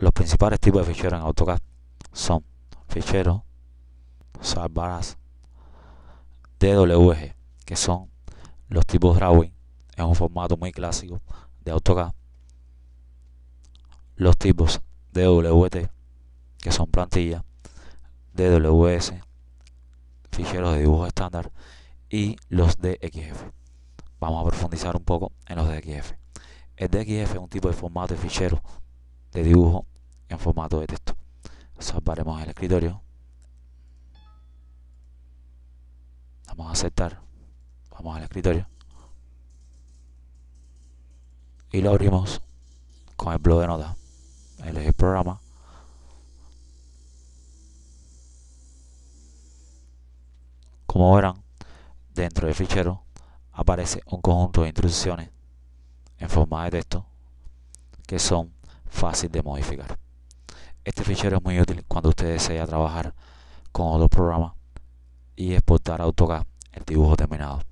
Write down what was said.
Los principales tipos de ficheros en AutoCAD son ficheros, salvaras DWG, que son los tipos drawing, es un formato muy clásico de AutoCAD. Los tipos DWT, que son plantillas, DWS, ficheros de dibujo estándar y los DXF. Vamos a profundizar un poco en los DXF. El DXF es un tipo de formato de fichero de dibujo en formato de texto. Salvaremos el escritorio. Vamos a aceptar. Vamos al escritorio. Y lo abrimos con el blog de notas. el programa. Como verán, dentro del fichero aparece un conjunto de instrucciones en forma de texto que son fáciles de modificar. Este fichero es muy útil cuando usted desea trabajar con otros programas y exportar a AutoCAD el dibujo terminado.